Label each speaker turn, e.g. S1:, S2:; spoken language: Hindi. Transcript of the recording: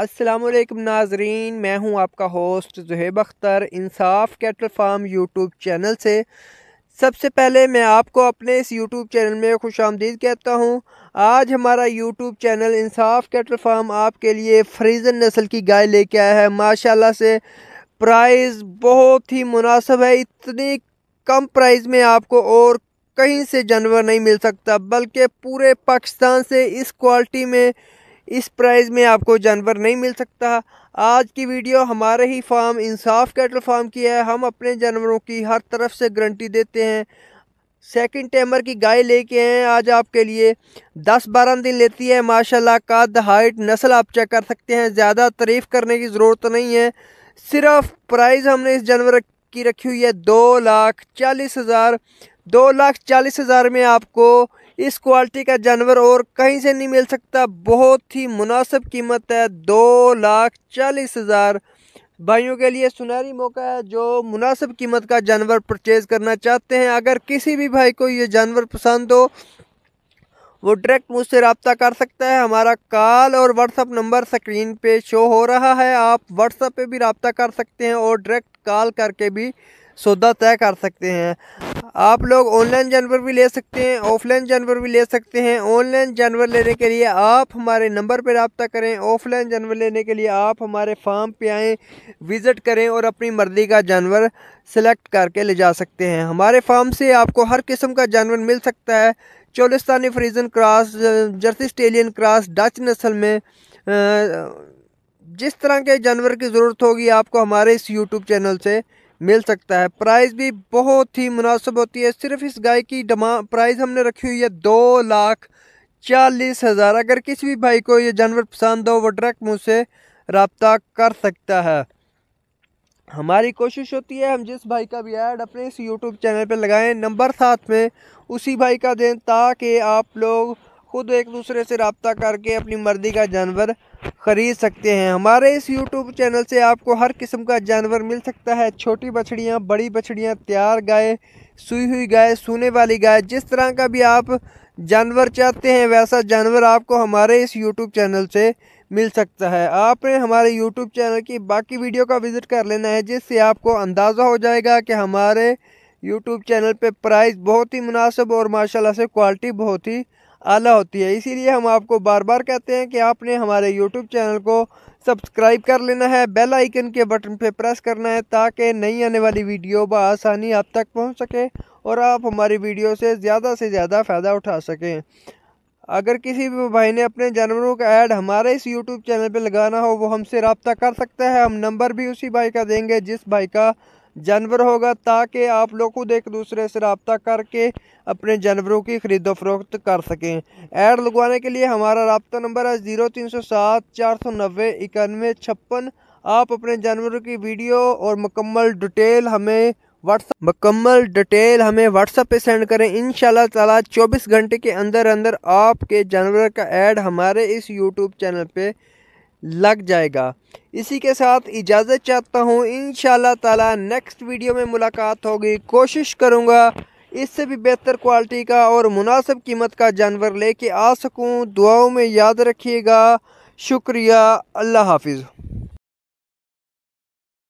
S1: असलम नाजरीन मैं हूं आपका host Zaheb Akhtar Insaf cattle farm YouTube channel से सबसे पहले मैं आपको अपने इस यूट्यूब चैनल में खुश आमदीद कहता हूं आज हमारा YouTube channel Insaf cattle farm आपके लिए फ्रीजन नस्ल की गाय लेके आया है माशाल्लाह से प्राइस बहुत ही मुनासब है इतनी कम प्राइस में आपको और कहीं से जानवर नहीं मिल सकता बल्कि पूरे पाकिस्तान से इस क्वालिटी में इस प्राइस में आपको जानवर नहीं मिल सकता आज की वीडियो हमारे ही फार्म इंसाफ कैटल फार्म की है हम अपने जानवरों की हर तरफ से गारंटी देते हैं सेकंड टेमर की गाय लेके हैं आज आपके लिए 10-12 दिन लेती है माशाल्लाह कद हाइट नस्ल आप चेक कर सकते हैं ज़्यादा तारीफ़ करने की ज़रूरत नहीं है सिर्फ प्राइस हमने इस जानवर की रखी हुई है दो लाख चालीस हज़ार दो लाख चालीस हज़ार में आपको इस क्वालिटी का जानवर और कहीं से नहीं मिल सकता बहुत ही मुनासिब कीमत है दो लाख चालीस हज़ार भाइयों के लिए सुनहरी मौका है जो मुनासिब कीमत का जानवर परचेज़ करना चाहते हैं अगर किसी भी भाई को ये जानवर पसंद हो वो डायरेक्ट मुझसे रबता कर सकता है हमारा कॉल और व्हाट्सअप नंबर स्क्रीन पे शो हो रहा है आप व्हाट्सअप पे भी रबता कर सकते हैं और डायरेक्ट कॉल करके भी सौदा तय कर सकते हैं आप लोग ऑनलाइन जानवर भी ले सकते हैं ऑफलाइन जानवर भी ले सकते हैं ऑनलाइन जानवर लेने के लिए आप हमारे नंबर पर रबता करें ऑफलाइन जानवर लेने के लिए आप हमारे फार्म पे आएँ विज़िट करें और अपनी मर्ज़ी का जानवर सेलेक्ट करके ले जा सकते हैं हमारे फार्म से आपको हर किस्म का जानवर मिल सकता है Cholistani Friesian cross Jersey stallion cross Dutch नस्ल में जिस तरह के जानवर की ज़रूरत होगी आपको हमारे इस यूट्यूब चैनल से मिल सकता है प्राइस भी बहुत ही मुनासब होती है सिर्फ इस गाय की डमा प्राइस हमने रखी हुई है दो लाख चालीस हज़ार अगर किसी भी भाई को ये जानवर पसंद हो वो डायरेक्ट मुझसे रबता कर सकता है हमारी कोशिश होती है हम जिस भाई का भी ऐड अपने इस यूट्यूब चैनल पर लगाएँ नंबर साथ में उसी भाई का दें ताकि आप लोग ख़ुद एक दूसरे से रबता करके अपनी मर्दी का जानवर ख़रीद सकते हैं हमारे इस यूट्यूब चैनल से आपको हर किस्म का जानवर मिल सकता है छोटी बछड़ियाँ बड़ी बछड़ियाँ तैयार गाय सुई हुई गाय सूने वाली गाय जिस तरह का भी आप जानवर चाहते हैं वैसा जानवर आपको हमारे इस यूट्यूब चैनल से मिल सकता है आपने हमारे यूट्यूब चैनल की बाकी वीडियो का विज़िट कर लेना है जिससे आपको अंदाज़ा हो जाएगा कि हमारे यूट्यूब चैनल पर प्राइस बहुत ही मुनासिब और माशाल्लाह से क्वालिटी बहुत ही आला होती है इसीलिए हम आपको बार बार कहते हैं कि आपने हमारे यूट्यूब चैनल को सब्सक्राइब कर लेना है बेल आइकन के बटन पे प्रेस करना है ताकि नई आने वाली वीडियो बसानी आप तक पहुंच सके और आप हमारी वीडियो से ज़्यादा से ज़्यादा फ़ायदा उठा सकें अगर किसी भी भाई ने अपने जानवरों का ऐड हमारे इस यूट्यूब चैनल पर लगाना हो वो हमसे रबता कर सकता है हम नंबर भी उसी भाई का देंगे जिस भाई का जानवर होगा ताकि आप लोग खुद एक दूसरे से रबता करके अपने जानवरों की ख़रीदो फरोख्त कर सकें ऐड लगवाने के लिए हमारा रबता नंबर है ज़ीरो तीन सौ सात चार सौ नब्बे इक्यानवे छप्पन आप अपने जानवरों की वीडियो और मकम्मल डिटेल हमें व्हाट्सअप मुकम्मल डिटेल हमें व्हाट्सअप पे सेंड करें इन तला चौबीस घंटे के अंदर अंदर आपके जानवर का ऐड हमारे इस यूट्यूब चैनल पे लग जाएगा इसी के साथ इजाज़त चाहता हूँ इन ताला नेक्स्ट वीडियो में मुलाकात होगी कोशिश करूँगा इससे भी बेहतर क्वालिटी का और मुनासिब कीमत का जानवर लेके आ सकूँ दुआओं में याद रखिएगा शुक्रिया अल्लाह हाफिज़